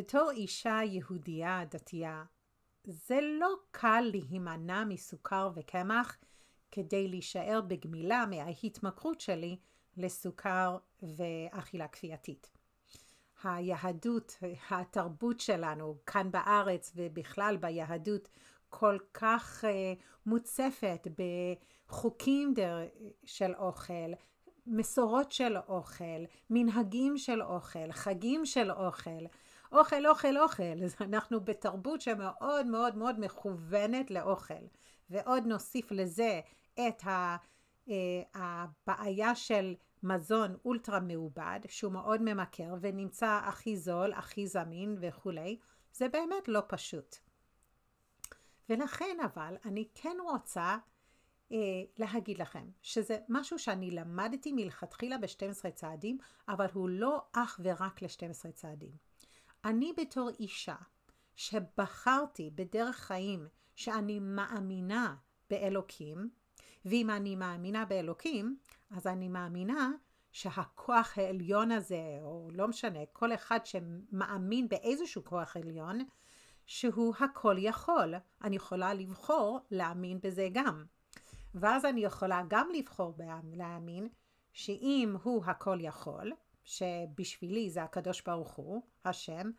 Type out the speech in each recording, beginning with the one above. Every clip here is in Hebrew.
בתור אישה יהודייה דתייה, זה לא קל להימנע מסוכר וקמח כדי להישאר בגמילה מההתמכרות שלי לסוכר ואכילה כפייתית. היהדות, התרבות שלנו כאן בארץ ובכלל ביהדות כל כך uh, מוצפת בחוקים דר, של אוכל, מסורות של אוכל, מנהגים של אוכל, חגים של אוכל. אוכל, אוכל, אוכל. אז אנחנו בתרבות שמאוד מאוד מאוד מכוונת לאוכל. ועוד נוסיף לזה את ה, אה, הבעיה של מזון אולטרה מעובד, שהוא מאוד ממכר ונמצא הכי זול, הכי זמין וכולי. זה באמת לא פשוט. ולכן אבל אני כן רוצה אה, להגיד לכם שזה משהו שאני למדתי מלכתחילה ב-12 צעדים, אבל הוא לא אך ורק ל-12 צעדים. אני בתור אישה שבחרתי בדרך חיים שאני מאמינה באלוקים, ואם אני מאמינה באלוקים, אז אני מאמינה שהכוח העליון הזה, או לא משנה, כל אחד שמאמין באיזשהו כוח עליון, שהוא הכל יכול. אני יכולה לבחור להאמין בזה גם. ואז אני יכולה גם לבחור להאמין שאם הוא הכל יכול, שבשבילי זה הקדוש ברוך הוא, השם,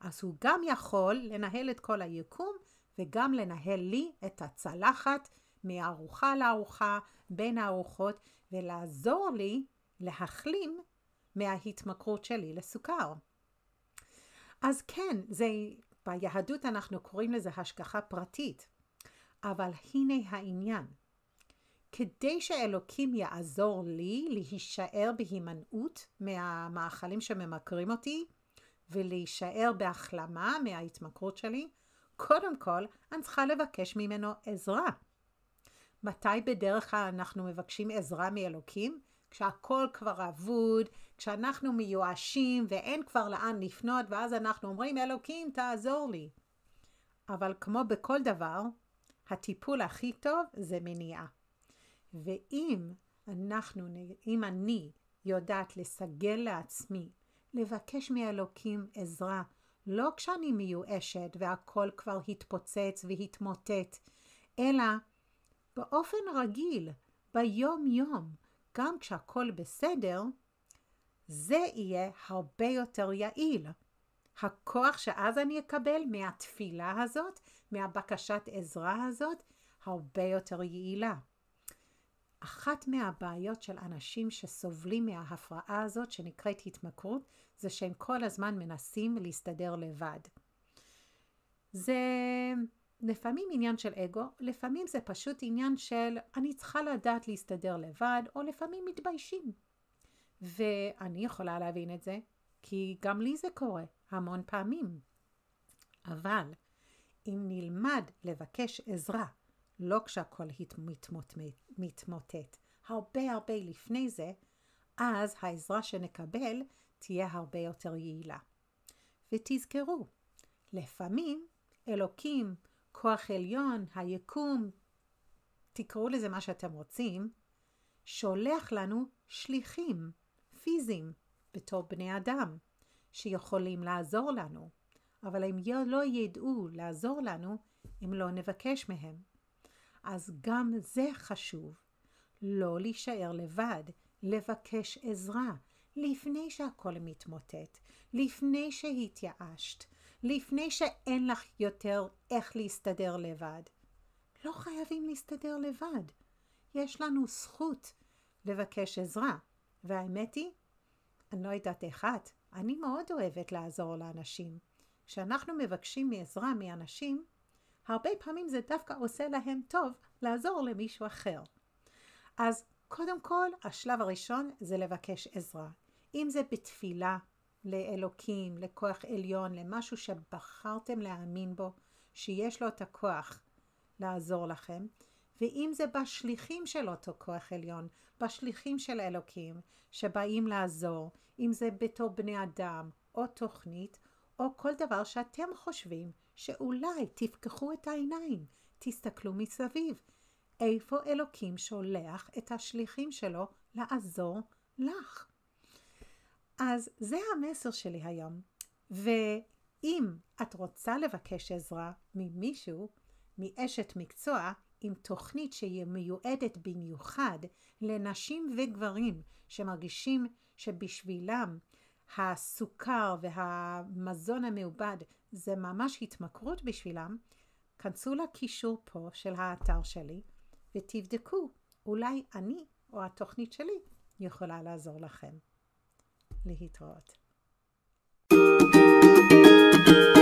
אז הוא גם יכול לנהל את כל היקום וגם לנהל לי את הצלחת מארוחה לארוחה, בין הארוחות, ולעזור לי להחלים מההתמכרות שלי לסוכר. אז כן, זה, ביהדות אנחנו קוראים לזה השגחה פרטית, אבל הנה העניין. כדי שאלוקים יעזור לי להישאר בהימנעות מהמאכלים שממכרים אותי ולהישאר בהחלמה מההתמכרות שלי, קודם כל אני צריכה לבקש ממנו עזרה. מתי בדרך כלל אנחנו מבקשים עזרה מאלוקים? כשהכל כבר אבוד, כשאנחנו מיואשים ואין כבר לאן לפנות, ואז אנחנו אומרים, אלוקים, תעזור לי. אבל כמו בכל דבר, הטיפול הכי טוב זה מניעה. ואם אנחנו, אם אני יודעת לסגל לעצמי, לבקש מאלוקים עזרה, לא כשאני מיואשת והכל כבר התפוצץ והתמוטט, אלא באופן רגיל, ביום-יום, גם כשהכול בסדר, זה יהיה הרבה יותר יעיל. הכוח שאז אני אקבל מהתפילה הזאת, מהבקשת עזרה הזאת, הרבה יותר יעילה. אחת מהבעיות של אנשים שסובלים מההפרעה הזאת, שנקראת התמכרות, זה שהם כל הזמן מנסים להסתדר לבד. זה לפעמים עניין של אגו, לפעמים זה פשוט עניין של אני צריכה לדעת להסתדר לבד, או לפעמים מתביישים. ואני יכולה להבין את זה, כי גם לי זה קורה המון פעמים. אבל אם נלמד לבקש עזרה לא כשהכל מתמוט, מתמוטט, הרבה הרבה לפני זה, אז העזרה שנקבל תהיה הרבה יותר יעילה. ותזכרו, לפעמים אלוקים, כוח עליון, היקום, תקראו לזה מה שאתם רוצים, שולח לנו שליחים פיזיים בתור בני אדם שיכולים לעזור לנו, אבל הם לא ידעו לעזור לנו אם לא נבקש מהם. אז גם זה חשוב. לא להישאר לבד, לבקש עזרה, לפני שהכל מתמוטט, לפני שהתייאשת, לפני שאין לך יותר איך להסתדר לבד. לא חייבים להסתדר לבד. יש לנו זכות לבקש עזרה. והאמת היא, אני לא יודעת איך את, אני מאוד אוהבת לעזור לאנשים. כשאנחנו מבקשים עזרה מאנשים, הרבה פעמים זה דווקא עושה להם טוב לעזור למישהו אחר. אז קודם כל, השלב הראשון זה לבקש עזרה. אם זה בתפילה לאלוקים, לכוח עליון, למשהו שבחרתם להאמין בו, שיש לו את הכוח לעזור לכם, ואם זה בשליחים של אותו כוח עליון, בשליחים של אלוקים, שבאים לעזור, אם זה בתור בני אדם, או תוכנית, או כל דבר שאתם חושבים שאולי תפקחו את העיניים, תסתכלו מסביב. איפה אלוקים שולח את השליחים שלו לעזור לך? אז זה המסר שלי היום. ואם את רוצה לבקש עזרה ממישהו, מאשת מקצוע, עם תוכנית שהיא מיועדת במיוחד לנשים וגברים שמרגישים שבשבילם הסוכר והמזון המעובד זה ממש התמכרות בשבילם, כנסו לקישור פה של האתר שלי ותבדקו, אולי אני או התוכנית שלי יכולה לעזור לכם. להתראות. thank you